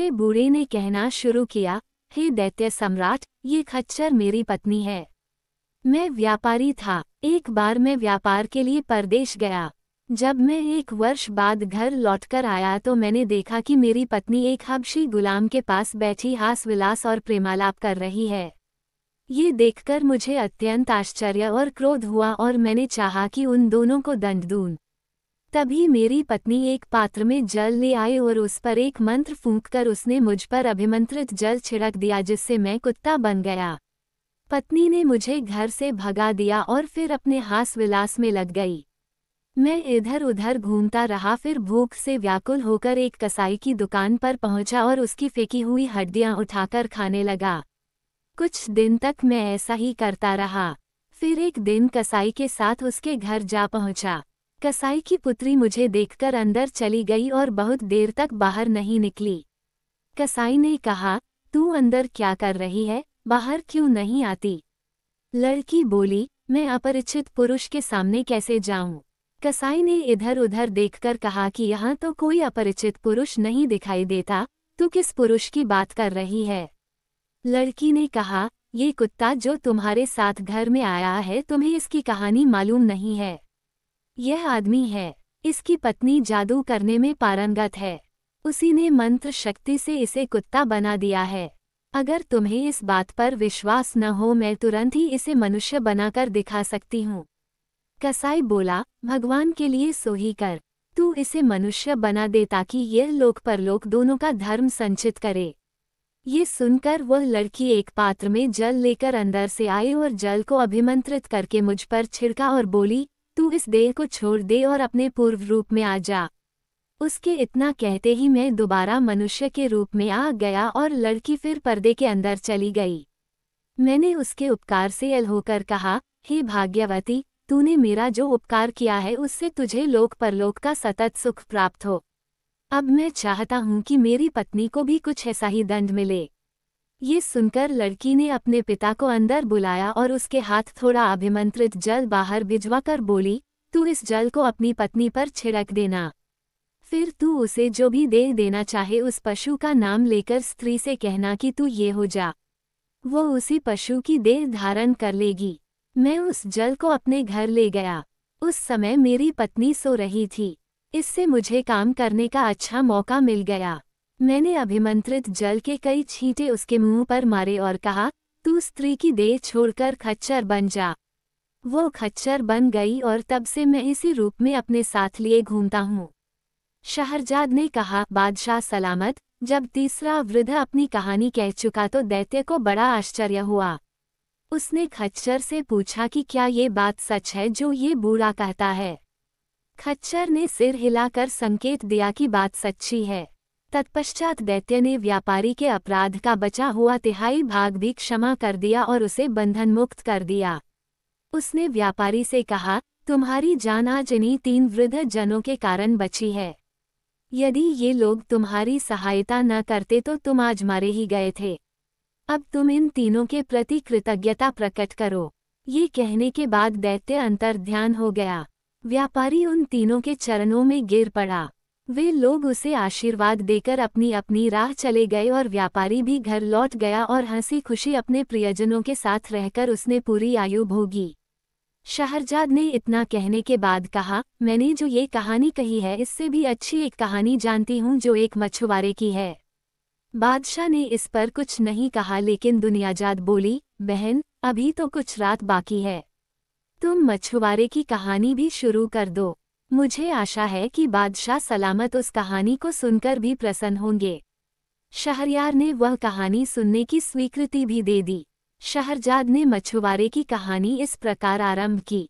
दूसरे बूढ़े ने कहना शुरू किया हे दैत्य सम्राट ये खच्चर मेरी पत्नी है मैं व्यापारी था एक बार मैं व्यापार के लिए परदेश गया जब मैं एक वर्ष बाद घर लौटकर आया तो मैंने देखा कि मेरी पत्नी एक हबशी गुलाम के पास बैठी हास विलास और प्रेमालाप कर रही है ये देखकर मुझे अत्यंत आश्चर्य और क्रोध हुआ और मैंने चाहा कि उन दोनों को दंड दूं तभी मेरी पत्नी एक पात्र में जल ले आए और उस पर एक मंत्र फूंककर उसने मुझ पर अभिमंत्रित जल छिड़क दिया जिससे मैं कुत्ता बन गया पत्नी ने मुझे घर से भगा दिया और फिर अपने हास विलास में लग गई मैं इधर उधर घूमता रहा फिर भूख से व्याकुल होकर एक कसाई की दुकान पर पहुंचा और उसकी फेंकी हुई हड्डियां उठाकर खाने लगा कुछ दिन तक मैं ऐसा ही करता रहा फिर एक दिन कसाई के साथ उसके घर जा पहुंचा कसाई की पुत्री मुझे देखकर अंदर चली गई और बहुत देर तक बाहर नहीं निकली कसाई ने कहा तू अंदर क्या कर रही है बाहर क्यों नहीं आती लड़की बोली मैं अपरिचित पुरुष के सामने कैसे जाऊं कसाई ने इधर उधर देखकर कहा कि यहाँ तो कोई अपरिचित पुरुष नहीं दिखाई देता तू किस पुरुष की बात कर रही है लड़की ने कहा ये कुत्ता जो तुम्हारे साथ घर में आया है तुम्हें इसकी कहानी मालूम नहीं है यह आदमी है इसकी पत्नी जादू करने में पारंगत है उसी ने मंत्र शक्ति से इसे कुत्ता बना दिया है अगर तुम्हें इस बात पर विश्वास न हो मैं तुरंत ही इसे मनुष्य बनाकर दिखा सकती हूँ कसाई बोला भगवान के लिए सोही कर तू इसे मनुष्य बना दे ताकि यह लोक परलोक दोनों का धर्म संचित करे ये सुनकर वह लड़की एक पात्र में जल लेकर अंदर से आई और जल को अभिमंत्रित करके मुझ पर छिड़का और बोली तू इस देह को छोड़ दे और अपने पूर्व रूप में आ जा उसके इतना कहते ही मैं दोबारा मनुष्य के रूप में आ गया और लड़की फिर पर्दे के अंदर चली गई मैंने उसके उपकार से यल होकर कहा हे भाग्यवती तूने मेरा जो उपकार किया है उससे तुझे लोक परलोक का सतत सुख प्राप्त हो अब मैं चाहता हूँ कि मेरी पत्नी को भी कुछ ऐसा ही दंड मिले ये सुनकर लड़की ने अपने पिता को अंदर बुलाया और उसके हाथ थोड़ा अभिमंत्रित जल बाहर भिजवा कर बोली तू इस जल को अपनी पत्नी पर छिड़क देना फिर तू उसे जो भी दे देना चाहे उस पशु का नाम लेकर स्त्री से कहना कि तू ये हो जा वो उसी पशु की देह धारण कर लेगी मैं उस जल को अपने घर ले गया उस समय मेरी पत्नी सो रही थी इससे मुझे काम करने का अच्छा मौका मिल गया मैंने अभिमंत्रित जल के कई छींटे उसके मुंह पर मारे और कहा तू स्त्री की देह छोड़कर खच्चर बन जा वो खच्चर बन गई और तब से मैं इसी रूप में अपने साथ लिए घूमता हूँ शहरजाद ने कहा बादशाह सलामत जब तीसरा वृद्ध अपनी कहानी कह चुका तो दैत्य को बड़ा आश्चर्य हुआ उसने खच्चर से पूछा कि क्या ये बात सच है जो ये बूढ़ा कहता है खच्चर ने सिर हिलाकर संकेत दिया कि बात सच्ची है तत्पश्चात दैत्य ने व्यापारी के अपराध का बचा हुआ तिहाई भाग भी क्षमा कर दिया और उसे बंधन मुक्त कर दिया उसने व्यापारी से कहा तुम्हारी जान आज इन्हीं तीन वृद्ध जनों के कारण बची है यदि ये लोग तुम्हारी सहायता न करते तो तुम आज मारे ही गए थे अब तुम इन तीनों के प्रति कृतज्ञता प्रकट करो ये कहने के बाद दैत्य अंतर ध्यान हो गया व्यापारी उन तीनों के चरणों में गिर पड़ा वे लोग उसे आशीर्वाद देकर अपनी अपनी राह चले गए और व्यापारी भी घर लौट गया और हंसी खुशी अपने प्रियजनों के साथ रहकर उसने पूरी आयु भोगी शहरजाद ने इतना कहने के बाद कहा मैंने जो ये कहानी कही है इससे भी अच्छी एक कहानी जानती हूँ जो एक मछुआरे की है बादशाह ने इस पर कुछ नहीं कहा लेकिन दुनियाजाद बोली बहन अभी तो कुछ रात बाकी है तुम मछुआरे की कहानी भी शुरू कर दो मुझे आशा है कि बादशाह सलामत उस कहानी को सुनकर भी प्रसन्न होंगे शहरयार ने वह कहानी सुनने की स्वीकृति भी दे दी शहरजाद ने मछुआरे की कहानी इस प्रकार आरंभ की